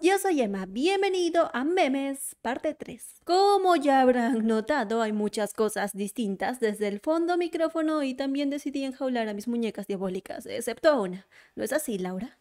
yo soy Emma, bienvenido a Memes, parte 3. Como ya habrán notado, hay muchas cosas distintas desde el fondo micrófono y también decidí enjaular a mis muñecas diabólicas, excepto una. ¿No es así, Laura?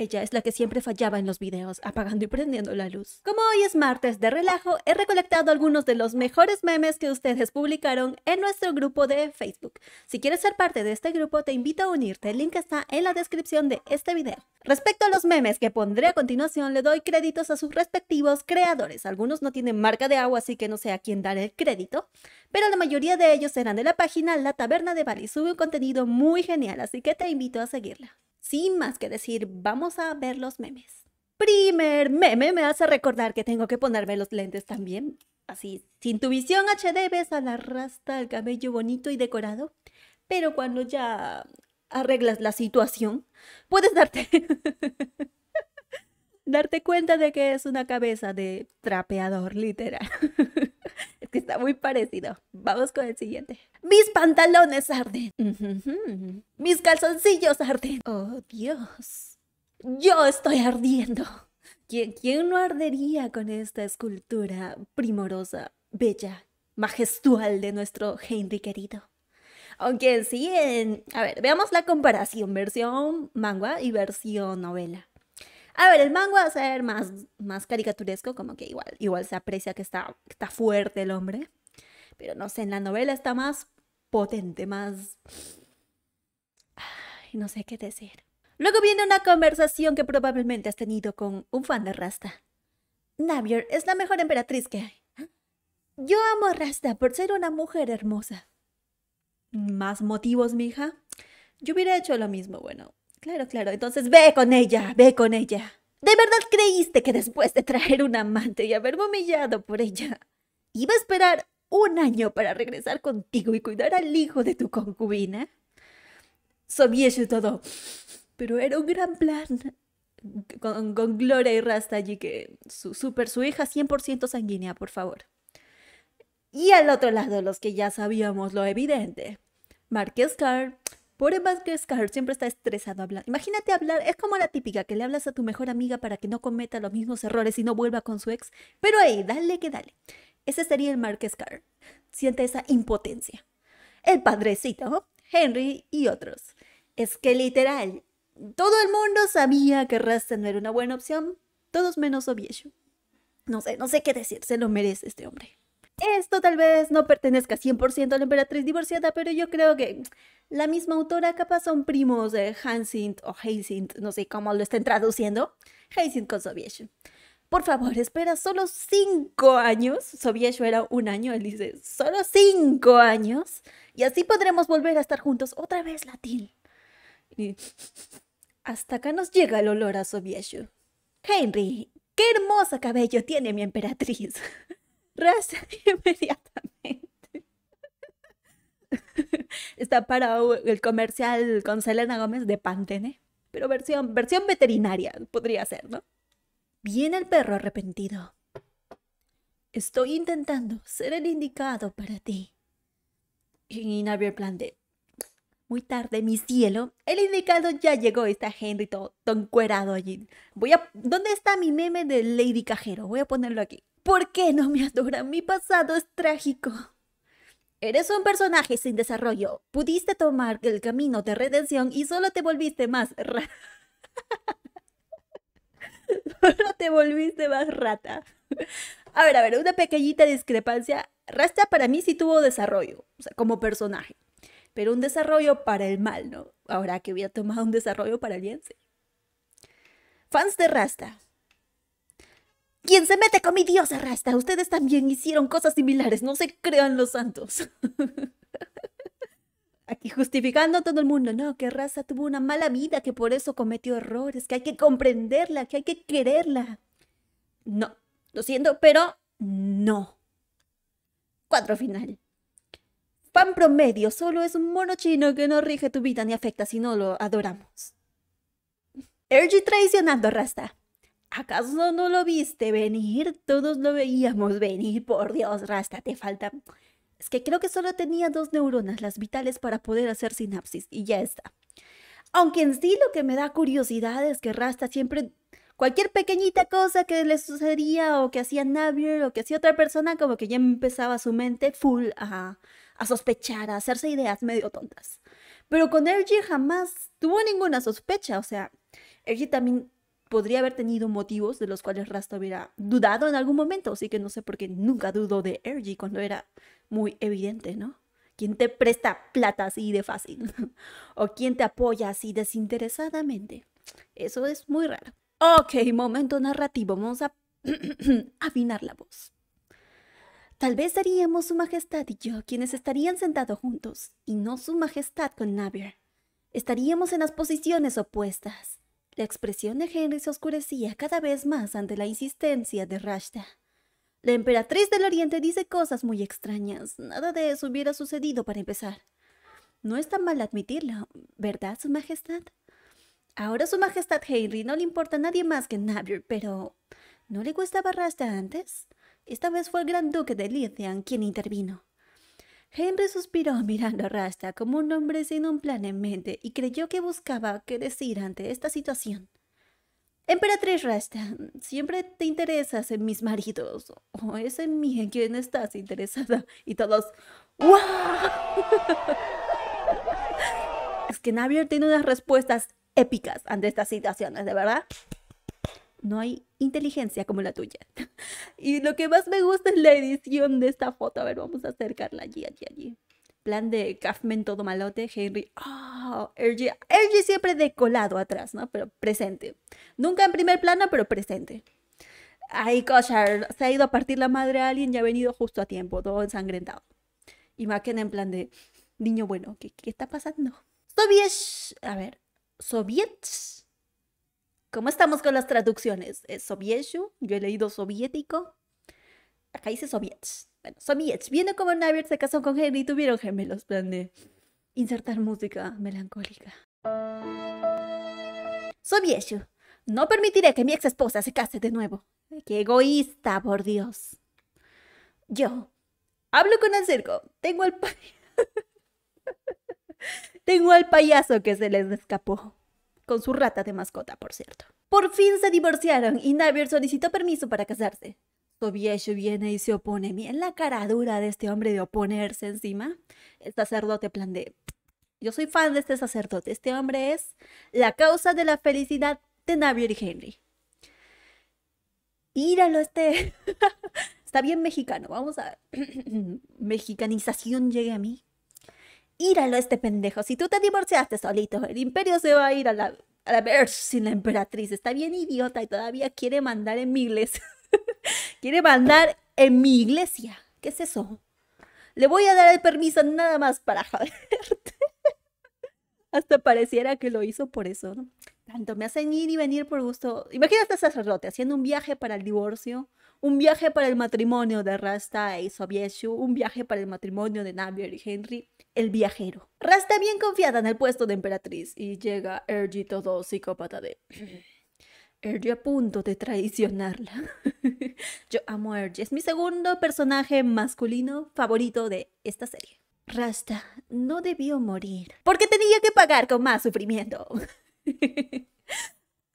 Ella es la que siempre fallaba en los videos, apagando y prendiendo la luz. Como hoy es martes de relajo, he recolectado algunos de los mejores memes que ustedes publicaron en nuestro grupo de Facebook. Si quieres ser parte de este grupo, te invito a unirte. El link está en la descripción de este video. Respecto a los memes que pondré a continuación, le doy créditos a sus respectivos creadores. Algunos no tienen marca de agua, así que no sé a quién dar el crédito, pero la mayoría de ellos serán de la página La Taberna de Bali. Sube un contenido muy genial, así que te invito a seguirla sin más que decir, vamos a ver los memes. Primer meme me hace recordar que tengo que ponerme los lentes también. Así, sin tu visión HD ves a la rasta el cabello bonito y decorado, pero cuando ya arreglas la situación, puedes darte darte cuenta de que es una cabeza de trapeador, literal. es que está muy parecido. Vamos con el siguiente. Mis pantalones arden. Mis calzoncillos arden. Oh, Dios. Yo estoy ardiendo. ¿Quién, ¿Quién no ardería con esta escultura primorosa, bella, majestual de nuestro Henry querido? Aunque sí, en... a ver, veamos la comparación, versión manga y versión novela. A ver, el mango va a ser más, más caricaturesco, como que igual, igual se aprecia que está, está fuerte el hombre. Pero no sé, en la novela está más potente, más... Ay, no sé qué decir. Luego viene una conversación que probablemente has tenido con un fan de Rasta. Navier es la mejor emperatriz que hay. Yo amo a Rasta por ser una mujer hermosa. ¿Más motivos, mija? Yo hubiera hecho lo mismo, bueno, Claro, claro, entonces ve con ella, ve con ella. ¿De verdad creíste que después de traer un amante y haber humillado por ella, iba a esperar un año para regresar contigo y cuidar al hijo de tu concubina? y todo. Pero era un gran plan. Con, Gloria y Rasta allí, que su, super su hija 100% sanguínea, por favor. Y al otro lado, los que ya sabíamos lo evidente. Marqués Carr, Pobre Carr, siempre está estresado hablando. Imagínate hablar, es como la típica que le hablas a tu mejor amiga para que no cometa los mismos errores y no vuelva con su ex. Pero ahí, dale que dale. Ese sería el Márquez Carr. Siente esa impotencia. El padrecito, Henry y otros. Es que literal, todo el mundo sabía que Rasten no era una buena opción, todos menos Oviedo. No sé, no sé qué decir, se lo merece este hombre. Esto tal vez no pertenezca 100% a la emperatriz divorciada, pero yo creo que la misma autora capaz son primos de Hansint o Haysint, no sé cómo lo estén traduciendo, Haysint con Sobieshu. Por favor, espera solo cinco años. Sobieshu era un año, él dice, solo cinco años. Y así podremos volver a estar juntos otra vez, Latil. hasta acá nos llega el olor a Sobieshu. Henry, qué hermoso cabello tiene mi emperatriz rehacer inmediatamente. Está para el comercial con Selena Gómez de Pantene, pero versión, versión veterinaria podría ser, ¿no? Viene el perro arrepentido. Estoy intentando ser el indicado para ti. Y Navier plan de... Muy tarde, mi cielo. El indicado ya llegó. Está Henry todo, encuerado allí. Voy a... ¿Dónde está mi meme de Lady Cajero? Voy a ponerlo aquí. ¿Por qué no me adoran? Mi pasado es trágico. Eres un personaje sin desarrollo. Pudiste tomar el camino de redención y solo te volviste más rata. solo te volviste más rata. A ver, a ver, una pequeñita discrepancia. Rasta para mí sí tuvo desarrollo, o sea, como personaje. Pero un desarrollo para el mal, ¿no? Ahora que a tomado un desarrollo para el bien, Fans de Rasta, ¿Quién se mete con mi diosa Rasta, ustedes también hicieron cosas similares, no se crean los santos. Aquí justificando a todo el mundo, no, que Rasta tuvo una mala vida, que por eso cometió errores, que hay que comprenderla, que hay que quererla. No, lo siento, pero no. Cuatro final. Pan promedio solo es un mono chino que no rige tu vida ni afecta si no lo adoramos. Ergy traicionando a Rasta. ¿Acaso no lo viste venir? Todos lo veíamos venir. Por Dios, Rasta, te falta. Es que creo que solo tenía dos neuronas, las vitales, para poder hacer sinapsis, y ya está. Aunque en sí lo que me da curiosidad es que Rasta siempre. Cualquier pequeñita cosa que le sucedía o que hacía Navier o que hacía otra persona, como que ya empezaba su mente full a, sospechar, a hacerse ideas medio tontas. Pero con Ergie jamás tuvo ninguna sospecha, o sea, Ergie también podría haber tenido motivos de los cuales Rasta hubiera dudado en algún momento, así que no sé por qué nunca dudó de Ergy cuando era muy evidente, ¿no? ¿Quién te presta plata así de fácil? ¿O quién te apoya así desinteresadamente? Eso es muy raro. Ok, momento narrativo, vamos a afinar la voz. Tal vez seríamos Su Majestad y yo quienes estarían sentados juntos, y no Su Majestad con Navier. Estaríamos en las posiciones opuestas. La expresión de Henry se oscurecía cada vez más ante la insistencia de Rashta. La emperatriz del Oriente dice cosas muy extrañas. Nada de eso hubiera sucedido para empezar. No es tan mal admitirlo, ¿verdad, Su Majestad? Ahora Su Majestad Henry no le importa a nadie más que Navir, pero ¿no le gustaba Rashta antes? Esta vez fue el gran duque de Lithian quien intervino. Henry suspiró mirando a Rasta como un hombre sin un plan en mente y creyó que buscaba qué decir ante esta situación. Emperatriz Rasta, siempre te interesas en mis maridos, o es en mí en quien estás interesada. Y todos, ¡Wow! es que Navier tiene unas respuestas épicas ante estas situaciones, de verdad no hay inteligencia como la tuya. y lo que más me gusta es la edición de esta foto. A ver, vamos a acercarla allí, allí, allí. Plan de Kaufman todo malote, Henry. Oh, ah, RG. RG siempre decolado atrás, ¿no? Pero presente. Nunca en primer plano, pero presente. Ay, Koshar, se ha ido a partir la madre a alguien y ha venido justo a tiempo, todo ensangrentado. Y Maken en plan de, niño bueno, ¿qué, qué está pasando? Soviets, a ver, Soviets. ¿Cómo estamos con las traducciones? ¿Es Yo he leído soviético. Acá dice soviets. Bueno, soviets. Viene como Navier se casó con Henry y tuvieron gemelos. Plan de insertar música melancólica. Sovietshu. No permitiré que mi ex esposa se case de nuevo. ¡Qué egoísta, por Dios! Yo. Hablo con el circo. Tengo al... Tengo al payaso que se les escapó con su rata de mascota, por cierto. Por fin se divorciaron y Navier solicitó permiso para casarse. viejo viene y se opone. Miren la cara dura de este hombre de oponerse encima. El sacerdote plan de... Yo soy fan de este sacerdote. Este hombre es la causa de la felicidad de Navier y Henry. Íralo, este... Está bien mexicano. Vamos a... Mexicanización llegue a mí íralo este pendejo. Si tú te divorciaste solito, el imperio se va a ir a la, a ver sin la emperatriz. Está bien idiota y todavía quiere mandar en mi iglesia. quiere mandar en mi iglesia. ¿Qué es eso? Le voy a dar el permiso nada más para joderte. Hasta pareciera que lo hizo por eso, Tanto me hacen ir y venir por gusto. Imagínate a sacerdote haciendo un viaje para el divorcio un viaje para el matrimonio de Rasta y Sobieshu, un viaje para el matrimonio de Navier y Henry, el viajero. Rasta bien confiada en el puesto de emperatriz y llega Ergy todo psicópata de... Ergy a punto de traicionarla. Yo amo a Ergy, es mi segundo personaje masculino favorito de esta serie. Rasta no debió morir, porque tenía que pagar con más sufrimiento.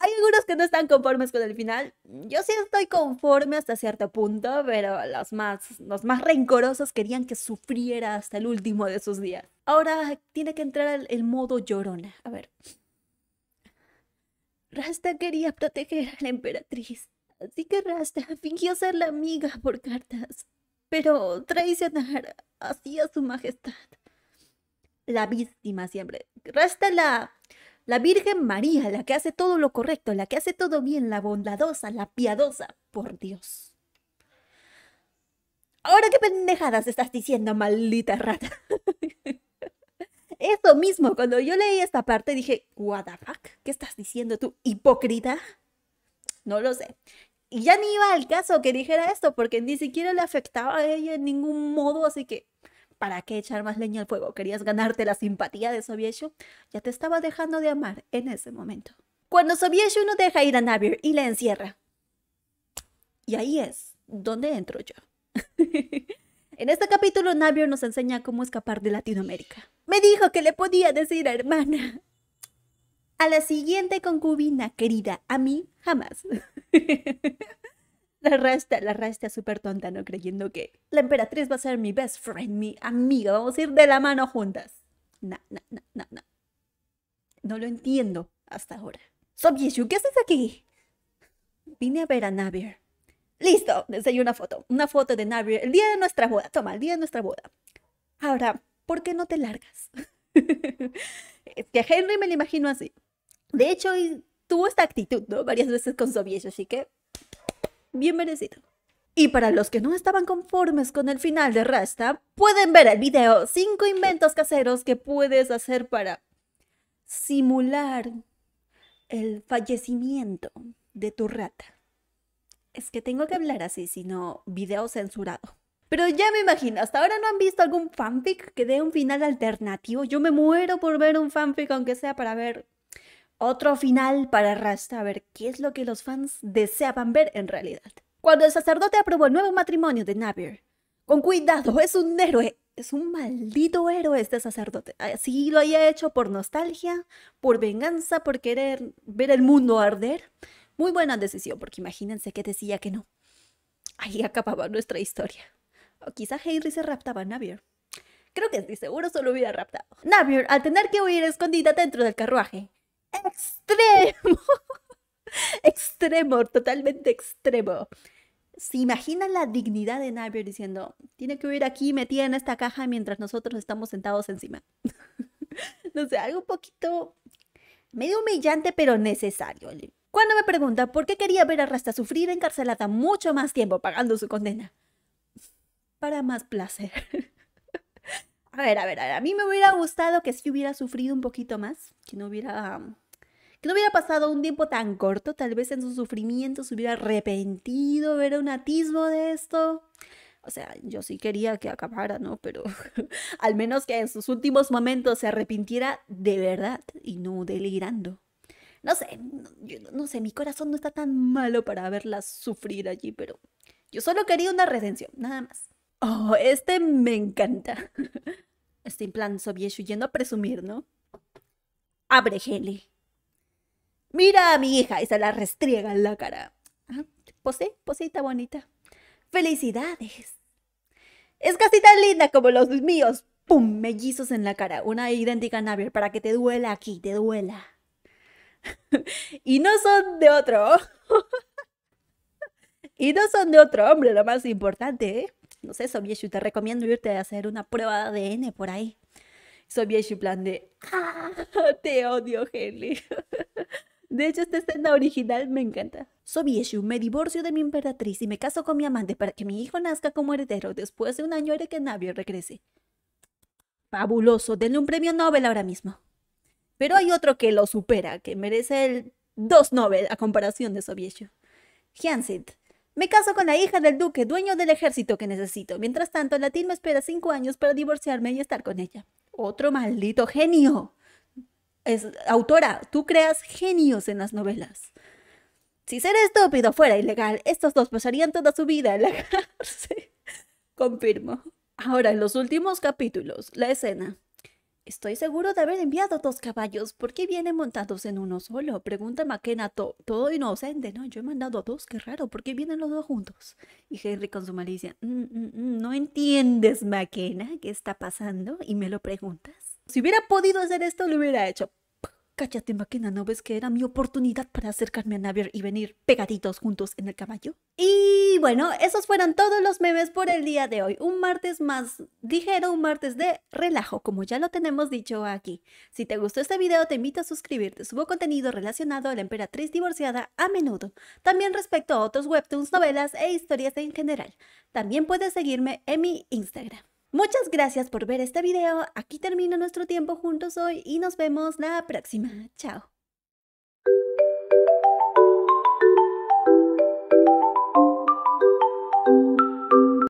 Hay algunos que no están conformes con el final. Yo sí estoy conforme hasta cierto punto, pero los más, los más rencorosos querían que sufriera hasta el último de sus días. Ahora tiene que entrar el, modo llorona. A ver. Rasta quería proteger a la emperatriz, así que Rasta fingió ser la amiga por cartas, pero traicionar así a su majestad. La víctima siempre. Rasta la la Virgen María, la que hace todo lo correcto, la que hace todo bien, la bondadosa, la piadosa, por Dios. Ahora qué pendejadas estás diciendo, maldita rata. Eso mismo, cuando yo leí esta parte dije, what the fuck, ¿qué estás diciendo tú, hipócrita? No lo sé. Y ya ni iba al caso que dijera esto, porque ni siquiera le afectaba a ella en ningún modo, así que ¿Para qué echar más leña al fuego? ¿Querías ganarte la simpatía de Sobieshu? Ya te estaba dejando de amar en ese momento. Cuando Sobieshu no deja ir a Navier y la encierra. Y ahí es donde entro yo. en este capítulo, Navier nos enseña cómo escapar de Latinoamérica. Me dijo que le podía decir a hermana. A la siguiente concubina querida, a mí jamás. La rasta, la rasta súper tonta, ¿no? Creyendo que la emperatriz va a ser mi best friend, mi amiga, vamos a ir de la mano juntas. No, no, no, no, no. No lo entiendo hasta ahora. Sobyeshu, ¿qué haces aquí? Vine a ver a Navier. Listo, les una foto. Una foto de Navier El día de nuestra boda. Toma, el día de nuestra boda. Ahora, ¿por qué no te largas? es que a Henry me lo imagino así. De hecho, tuvo esta actitud, ¿no? Varias veces con Sobieshu, así que bien merecido. Y para los que no estaban conformes con el final de Rasta, pueden ver el video 5 inventos caseros que puedes hacer para simular el fallecimiento de tu rata. Es que tengo que hablar así, sino video censurado. Pero ya me imagino, hasta ahora no han visto algún fanfic que dé un final alternativo. Yo me muero por ver un fanfic, aunque sea para ver otro final para Rasta, a ver qué es lo que los fans deseaban ver en realidad. Cuando el sacerdote aprobó el nuevo matrimonio de Navier. con cuidado, es un héroe, es un maldito héroe este sacerdote. Así lo haya hecho por nostalgia, por venganza, por querer ver el mundo arder. Muy buena decisión, porque imagínense que decía que no. Ahí acababa nuestra historia. O quizá Henry se raptaba a Navier. Creo que sí, seguro solo hubiera raptado. Navier, al tener que huir escondida dentro del carruaje, extremo. extremo, totalmente extremo. ¿Se imagina la dignidad de Napier diciendo, tiene que huir aquí metida en esta caja mientras nosotros estamos sentados encima? no sé, algo un poquito medio humillante, pero necesario. Cuando me pregunta por qué quería ver a Rasta sufrir encarcelada mucho más tiempo pagando su condena. Para más placer. a ver, a ver, a ver, a mí me hubiera gustado que sí hubiera sufrido un poquito más, que no hubiera um, que no hubiera pasado un tiempo tan corto, tal vez en su sufrimiento se hubiera arrepentido, ver un atisbo de esto. O sea, yo sí quería que acabara, ¿no? Pero al menos que en sus últimos momentos se arrepintiera de verdad y no delirando. No sé, no, yo, no sé, mi corazón no está tan malo para verla sufrir allí, pero yo solo quería una redención, nada más. Oh, este me encanta. Este implante plan yendo a presumir, ¿no? Abre, Mira a mi hija y se la restriega en la cara. Ah, Pose, posé, poseita bonita. Felicidades. Es casi tan linda como los míos. ¡Pum! Mellizos en la cara. Una idéntica Navier para que te duela aquí, te duela. y no son de otro. y no son de otro hombre, lo más importante, ¿eh? No sé, Sobieshu, te recomiendo irte a hacer una prueba de ADN por ahí. Sobieshu plan de, ah, Te odio, Henry. De hecho, esta escena original me encanta. Sobieshu, me divorcio de mi emperatriz y me caso con mi amante para que mi hijo nazca como heredero. Después de un año de que Navio regrese. Fabuloso, denle un premio Nobel ahora mismo. Pero hay otro que lo supera, que merece el dos Nobel a comparación de Sobieshu. Hyansit, me caso con la hija del duque, dueño del ejército que necesito. Mientras tanto, Latín me espera cinco años para divorciarme y estar con ella. Otro maldito genio es, autora, tú creas genios en las novelas. Si ser estúpido fuera ilegal, estos dos pasarían toda su vida en la cárcel. Confirmo. Ahora, en los últimos capítulos, la escena. Estoy seguro de haber enviado dos caballos. ¿Por qué vienen montados en uno solo? Pregunta McKenna, todo inocente. No, yo he mandado dos, qué raro. ¿Por qué vienen los dos juntos? Y Henry con su malicia. Mm, mm, mm, no entiendes, McKenna, qué está pasando y me lo preguntas. Si hubiera podido hacer esto, lo hubiera hecho. Cállate, máquina, ¿no ves que era mi oportunidad para acercarme a Navier y venir pegaditos juntos en el caballo? Y bueno, esos fueron todos los memes por el día de hoy. Un martes más ligero, un martes de relajo, como ya lo tenemos dicho aquí. Si te gustó este video, te invito a suscribirte. Subo contenido relacionado a la emperatriz divorciada a menudo. También respecto a otros webtoons, novelas e historias en general. También puedes seguirme en mi Instagram. Muchas gracias por ver este video. Aquí termina nuestro tiempo juntos hoy y nos vemos la próxima. Chao.